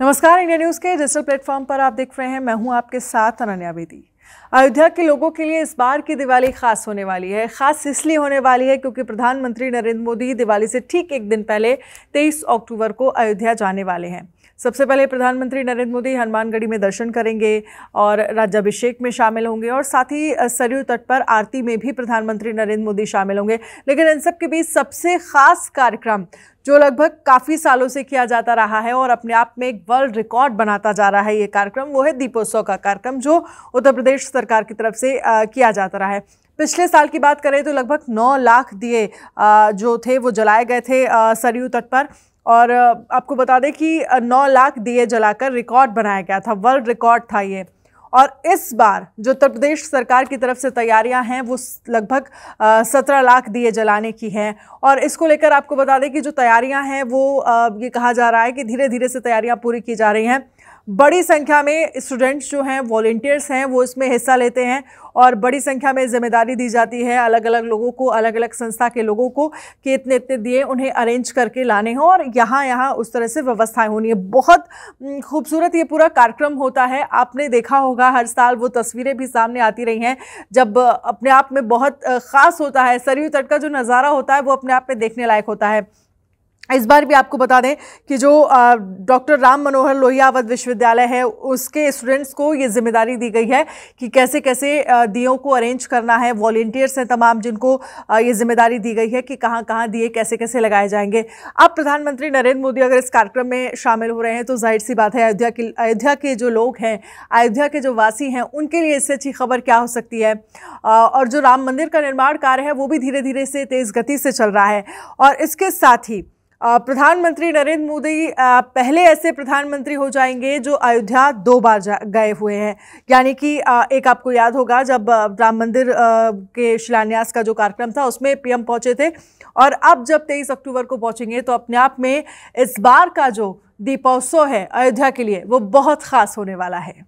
नमस्कार India news के digital platform पर आप देख रहे हैं मैं हूं आपके साथ अनन्या बेदी अयोध्या के लोगों के लिए इस बार की दिवाली खास होने वाली है खास इसलिए होने वाली है क्योंकि प्रधानमंत्री नरेंद्र मोदी दिवाली से ठीक एक दिन पहले 23 अक्टूबर को अयोध्या जाने वाले हैं सबसे पहले प्रधानमंत्री नरेंद्र मोदी हनुमानगढ़ी में दर्शन करेंगे और राज्याभिषेक में शामिल होंगे और साथ ही सरयू तट पर आरती में भी प्रधानमंत्री नरेंद्र मोदी शामिल होंगे लेकिन इन सब के बीच सबसे खास कार्यक्रम जो लगभग काफ़ी सालों से किया जाता रहा है और अपने आप में एक वर्ल्ड रिकॉर्ड बनाता जा रहा है ये कार्यक्रम वो है दीपोत्सव का कार्यक्रम जो उत्तर प्रदेश सरकार की तरफ से किया जाता रहा है पिछले साल की बात करें तो लगभग 9 लाख दिए जो थे वो जलाए गए थे सरयू तट पर और आपको बता दें कि 9 लाख दिए जलाकर रिकॉर्ड बनाया गया था वर्ल्ड रिकॉर्ड था ये और इस बार जो उत्तर प्रदेश सरकार की तरफ से तैयारियां हैं वो लगभग सत्रह लाख दिए जलाने की हैं और इसको लेकर आपको बता दें कि जो तैयारियां हैं वो आ, ये कहा जा रहा है कि धीरे धीरे से तैयारियां पूरी की जा रही हैं बड़ी संख्या में स्टूडेंट्स जो हैं वॉल्टियर्स हैं वो इसमें हिस्सा लेते हैं और बड़ी संख्या में जिम्मेदारी दी जाती है अलग अलग लोगों को अलग अलग संस्था के लोगों को कि इतने इतने दिए उन्हें अरेंज करके लाने हों और यहाँ यहाँ उस तरह से व्यवस्थाएं होनी है बहुत खूबसूरत ये पूरा कार्यक्रम होता है आपने देखा होगा हर साल वो तस्वीरें भी सामने आती रही हैं जब अपने आप में बहुत ख़ास होता है सरयू तट का जो नज़ारा होता है वो अपने आप में देखने लायक होता है इस बार भी आपको बता दें कि जो डॉक्टर राम मनोहर अवध विश्वविद्यालय है उसके स्टूडेंट्स को ये जिम्मेदारी दी गई है कि कैसे कैसे दियों को अरेंज करना है वॉल्टियर्स हैं तमाम जिनको ये जिम्मेदारी दी गई है कि कहाँ कहाँ दिए कैसे कैसे लगाए जाएंगे अब प्रधानमंत्री नरेंद्र मोदी अगर इस कार्यक्रम में शामिल हो रहे हैं तो जाहिर सी बात है अयोध्या के अयोध्या के जो लोग हैं अयोध्या के जो वासी हैं उनके लिए इससे अच्छी खबर क्या हो सकती है और जो राम मंदिर का निर्माण कार्य है वो भी धीरे धीरे से तेज़ गति से चल रहा है और इसके साथ ही प्रधानमंत्री नरेंद्र मोदी पहले ऐसे प्रधानमंत्री हो जाएंगे जो अयोध्या दो बार गए हुए हैं यानी कि एक आपको याद होगा जब राम मंदिर के शिलान्यास का जो कार्यक्रम था उसमें पीएम पहुंचे थे और अब जब 23 अक्टूबर को पहुंचेंगे तो अपने आप में इस बार का जो दीपोत्सव है अयोध्या के लिए वो बहुत खास होने वाला है